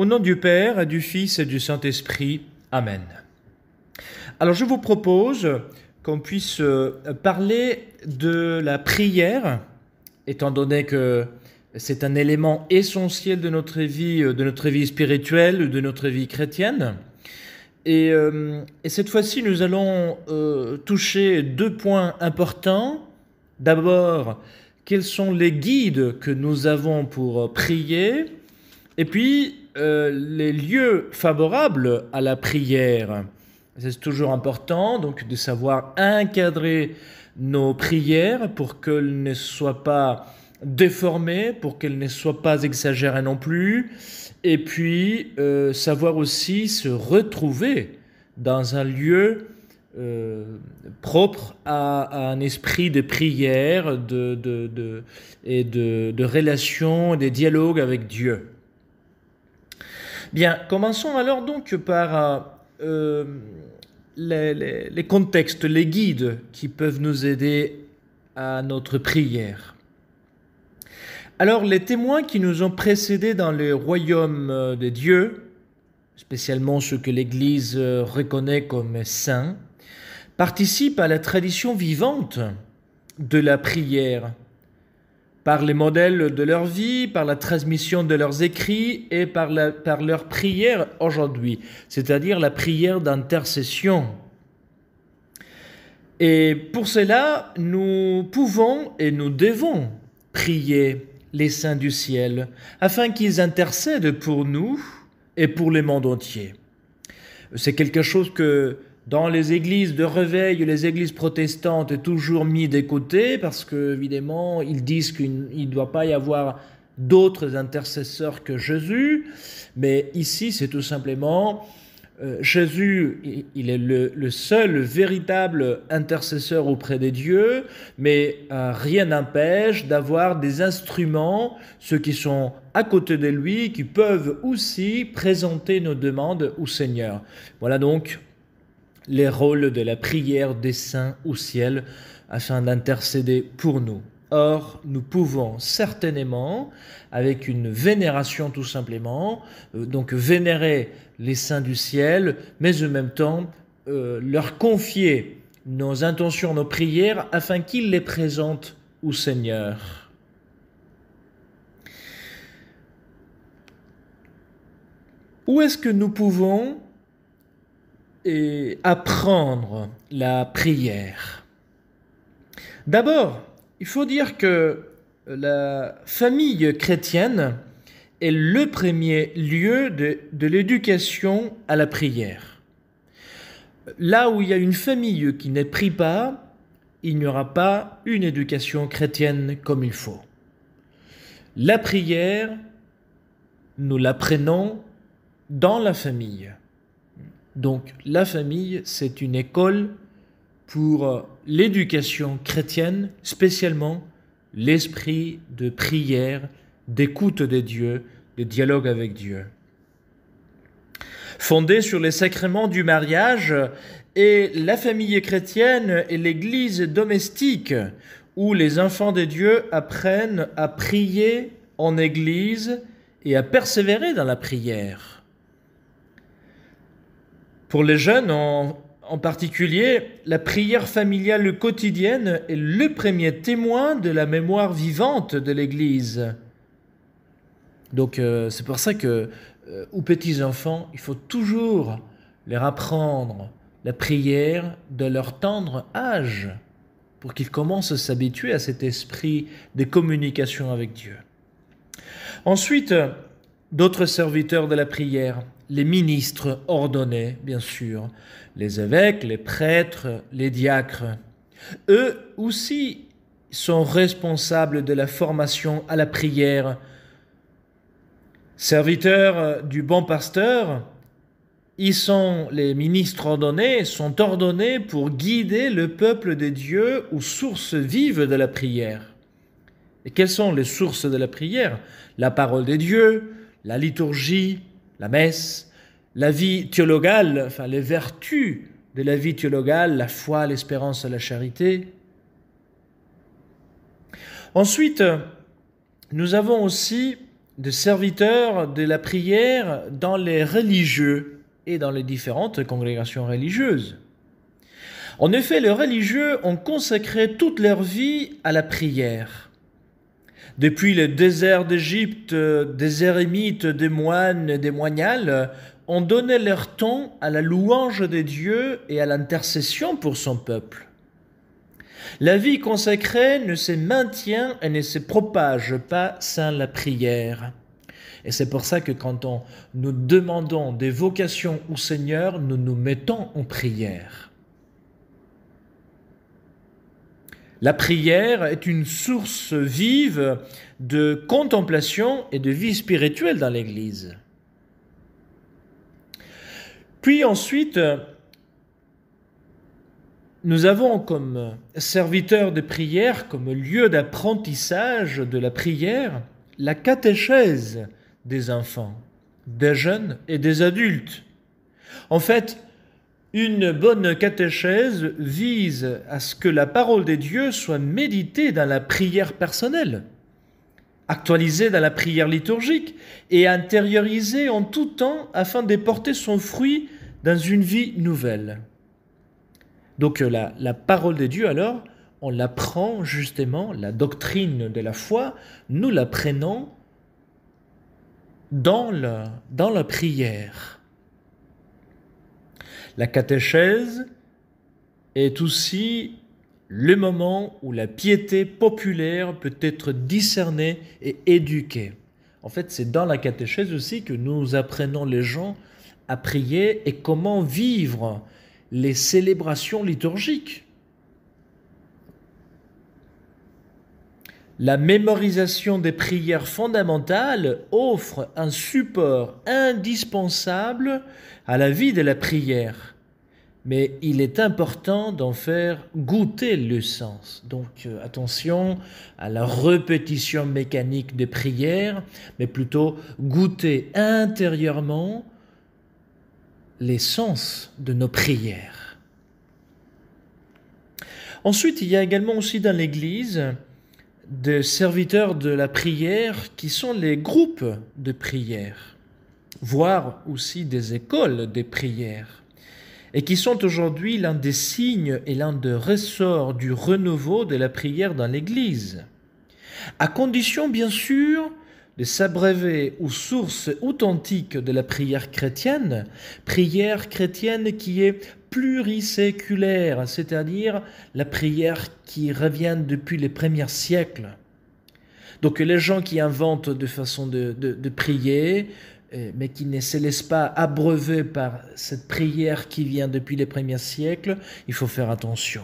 Au nom du Père, du Fils et du Saint-Esprit. Amen. Alors je vous propose qu'on puisse euh, parler de la prière, étant donné que c'est un élément essentiel de notre vie, euh, de notre vie spirituelle, de notre vie chrétienne. Et, euh, cette fois-ci, nous allons toucher deux points importants. D'abord, quels sont les guides que nous avons pour prier Et puis, euh, les lieux favorables à la prière. C'est toujours important donc de savoir encadrer nos prières pour qu'elles ne soient pas déformées, pour qu'elles ne soient pas exagérées non plus, et puis euh, savoir aussi se retrouver dans un lieu euh, propre à, un esprit de prière de, de, et de, de des dialogues avec Dieu. Bien, commençons alors donc par euh, euh, les, les contextes, les guides qui peuvent nous aider à notre prière. Alors les témoins qui nous ont précédés dans le royaume euh, de Dieu, spécialement ceux que l'Église reconnaît comme saints, participent à la tradition vivante de la prière par les modèles de leur vie, par la transmission de leurs écrits et par, leur prière aujourd'hui, c'est-à-dire la prière d'intercession. Et pour cela, nous pouvons et nous devons prier les saints du ciel, afin qu'ils intercèdent pour nous et pour le monde entier. C'est quelque chose que dans les églises de réveil, les églises protestantes, toujours mises de côté parce que évidemment ils disent qu'il ne doit pas y avoir d'autres intercesseurs que Jésus. Mais ici, c'est tout simplement euh, Jésus, il est le, seul véritable intercesseur auprès des dieux, mais euh, rien n'empêche d'avoir des instruments, ceux qui sont à côté de lui, qui peuvent aussi présenter nos demandes au Seigneur. Voilà donc les rôles de la prière des saints au ciel afin d'intercéder pour nous. Or, nous pouvons certainement, avec une vénération tout simplement, euh, donc vénérer les saints du ciel, mais en même temps euh, leur confier nos intentions, nos prières, afin qu'ils les présentent au Seigneur. Où est-ce que nous pouvons et apprendre la prière. D'abord, il faut dire que la famille chrétienne est le premier lieu de, l'éducation à la prière. Là où il y a une famille qui ne prie pas, il n'y aura pas une éducation chrétienne comme il faut. La prière, nous l'apprenons dans la famille. Donc la famille, c'est une école pour euh, l'éducation chrétienne, spécialement l'esprit de prière, d'écoute de Dieu, de dialogue avec Dieu. Fondée sur les sacrements du mariage, et la famille chrétienne est l'Église domestique, où les enfants de Dieu apprennent à prier en Église et à persévérer dans la prière. Pour les jeunes en, particulier, la prière familiale quotidienne est le premier témoin de la mémoire vivante de l'Église. Donc euh, c'est pour ça que euh, aux petits enfants, il faut toujours leur apprendre la prière de leur tendre âge pour qu'ils commencent à s'habituer à cet esprit de communication avec Dieu. Ensuite, d'autres serviteurs de la prière, les ministres ordonnés, bien sûr, les évêques, les prêtres, les diacres. Eux aussi sont responsables de la formation à la prière. Serviteurs du bon pasteur, ils sont les ministres ordonnés, sont ordonnés pour guider le peuple de Dieu aux sources vives de la prière. Et quelles sont les sources de la prière La parole de Dieu, la liturgie, la messe, la vie théologale, enfin les vertus de la vie théologale, la foi, l'espérance, la charité. Ensuite, nous avons aussi des serviteurs de la prière dans les religieux et dans les différentes congrégations religieuses. En effet, les religieux ont consacré toute leur vie à la prière. Depuis les déserts d'Égypte, des érémites, des moines, des moignales ont donné leur ton à la louange des dieux et à l'intercession pour son peuple. La vie consacrée ne se maintient et ne se propage pas sans la prière. Et c'est pour ça que quand on, nous demandons des vocations au Seigneur, nous nous mettons en prière. La prière est une source vive de contemplation et de vie spirituelle dans l'Église. Puis ensuite, nous avons comme serviteur de prière, comme lieu d'apprentissage de la prière, la catéchèse des enfants, des jeunes et des adultes. En fait, une bonne catéchèse vise à ce que la parole des dieux soit méditée dans la prière personnelle, actualisée dans la prière liturgique et intériorisée en tout temps afin de porter son fruit dans une vie nouvelle. Donc euh, la, parole des dieux alors, on l'apprend justement, la doctrine de la foi, nous l'apprenons dans, dans la prière. La catéchèse est aussi le moment où la piété populaire peut être discernée et éduquée. En fait, c'est dans la catéchèse aussi que nous apprenons les gens à prier et comment vivre les célébrations liturgiques. La mémorisation des prières fondamentales offre un support indispensable à la vie de la prière. Mais il est important d'en faire goûter le sens. Donc euh, attention à la répétition mécanique des prières, mais plutôt goûter intérieurement les sens de nos prières. Ensuite, il y a également aussi dans l'Église des serviteurs de la prière qui sont les groupes de prière, voire aussi des écoles de prière, et qui sont aujourd'hui l'un des signes et l'un des ressorts du renouveau de la prière dans l'Église. À condition, bien sûr, de s'abréver aux sources authentiques de la prière chrétienne, prière chrétienne qui est pluriséculaire, c'est-à-dire la prière qui revient depuis les premiers siècles. Donc les gens qui inventent des façons de, prier, euh, mais qui ne se laissent pas abreuver par cette prière qui vient depuis les premiers siècles, il faut faire attention.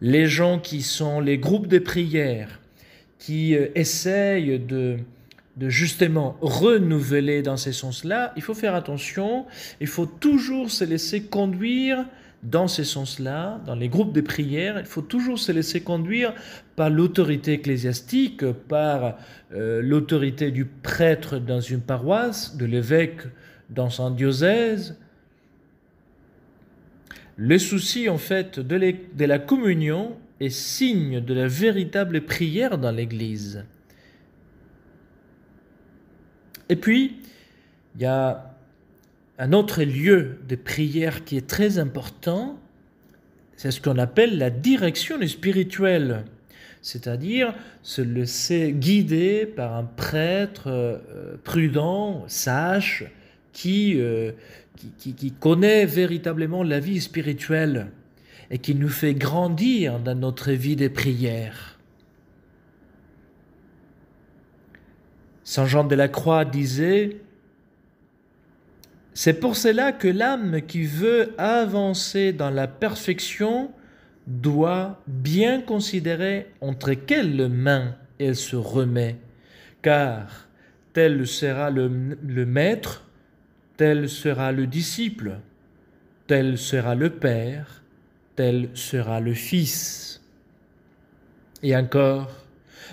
Les gens qui sont les groupes de prières, qui euh, essaye de, justement renouveler dans ces sens-là, il faut faire attention, il faut toujours se laisser conduire dans ces sens-là, dans les groupes de prières. il faut toujours se laisser conduire par l'autorité ecclésiastique, par euh, l'autorité du prêtre dans une paroisse, de l'évêque dans son diocèse. Le souci en fait de la communion est signe de la véritable prière dans l'Église. Et puis, il y a un autre lieu de prière qui est très important, c'est ce qu'on appelle la direction spirituelle. C'est-à-dire se laisser guider par un prêtre euh, prudent, sage, euh, qui connaît véritablement la vie spirituelle et qui nous fait grandir dans notre vie des prières. Saint Jean de la Croix disait, C'est pour cela que l'âme qui veut avancer dans la perfection doit bien considérer entre quelles mains elle se remet, car tel sera le maître, tel sera le disciple, tel sera le Père, tel sera le Fils. Et encore,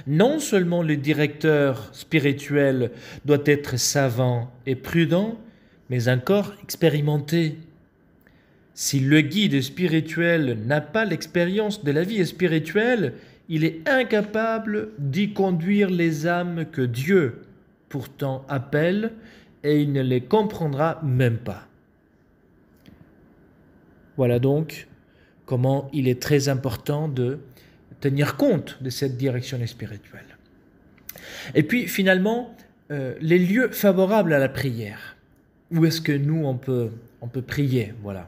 non seulement le directeur spirituel doit être savant et prudent, mais encore expérimenté. Si le guide spirituel n'a pas l'expérience de la vie spirituelle, il est incapable d'y conduire les âmes que Dieu pourtant appelle et il ne les comprendra même pas. Voilà donc comment il est très important de tenir compte de cette direction spirituelle. Et puis finalement, euh, les lieux favorables à la prière. Où est-ce que nous, on peut, on peut prier Voilà.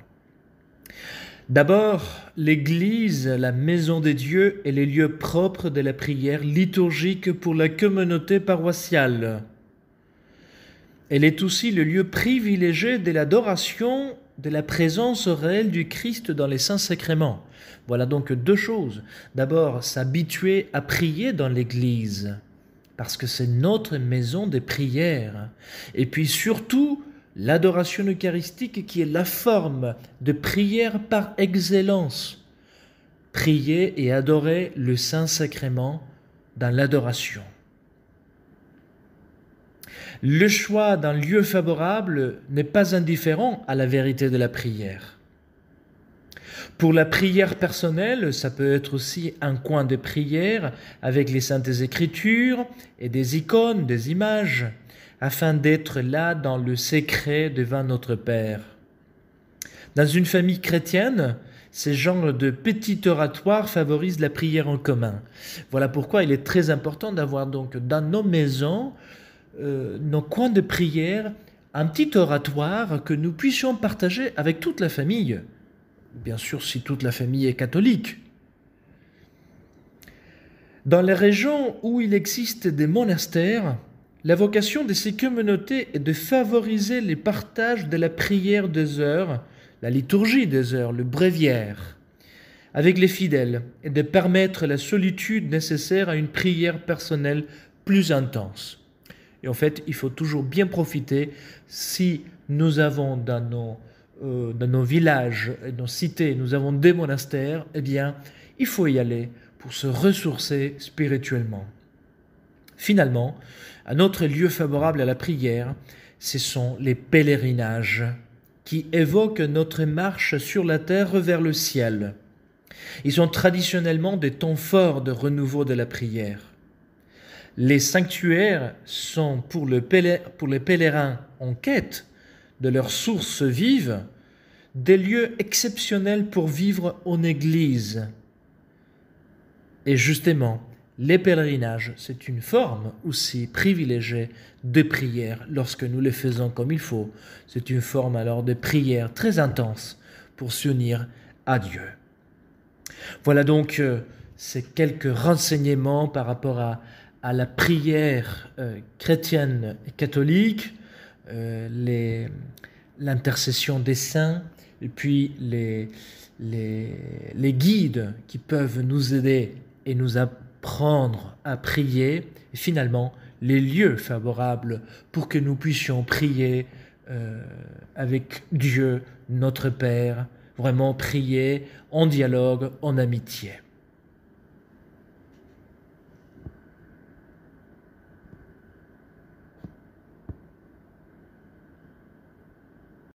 D'abord, l'Église, la maison des dieux est les lieux propres de la prière liturgique pour la communauté paroissiale. Elle est aussi le lieu privilégié de l'adoration de la présence réelle du Christ dans les saints sacrements. Voilà donc deux choses. D'abord, s'habituer à prier dans l'Église, parce que c'est notre maison des prières. Et puis surtout, l'adoration eucharistique qui est la forme de prière par excellence. Prier et adorer le Saint-Sacrement dans l'adoration. Le choix d'un lieu favorable n'est pas indifférent à la vérité de la prière. Pour la prière personnelle, ça peut être aussi un coin de prière avec les saintes écritures et des icônes, des images, afin d'être là dans le secret devant notre Père. Dans une famille chrétienne, ces genres de petits oratoires favorisent la prière en commun. Voilà pourquoi il est très important d'avoir donc dans nos maisons euh, nos coins de prière un petit oratoire que nous puissions partager avec toute la famille, bien sûr si toute la famille est catholique. Dans les régions où il existe des monastères, la vocation de ces communautés est de favoriser les partages de la prière des heures, la liturgie des heures, le bréviaire, avec les fidèles, et de permettre la solitude nécessaire à une prière personnelle plus intense. Et en fait, il faut toujours bien profiter si nous avons dans nos, euh, villages, dans nos cités, nous avons des monastères, eh bien, il faut y aller pour se ressourcer spirituellement. Finalement, un autre lieu favorable à la prière, ce sont les pèlerinages qui évoquent notre marche sur la terre vers le ciel. Ils sont traditionnellement des temps forts de renouveau de la prière. Les sanctuaires sont pour, les pèlerins en quête de leurs sources vives des lieux exceptionnels pour vivre en Église. Et justement, les pèlerinages, c'est une forme aussi privilégiée de prière lorsque nous les faisons comme il faut. C'est une forme alors de prière très intense pour s'unir à Dieu. Voilà donc euh, ces quelques renseignements par rapport à à la prière euh, chrétienne et catholique, euh, l'intercession des saints, et puis les, les, guides qui peuvent nous aider et nous apprendre à prier, et finalement les lieux favorables pour que nous puissions prier euh, avec Dieu, notre Père, vraiment prier en dialogue, en amitié.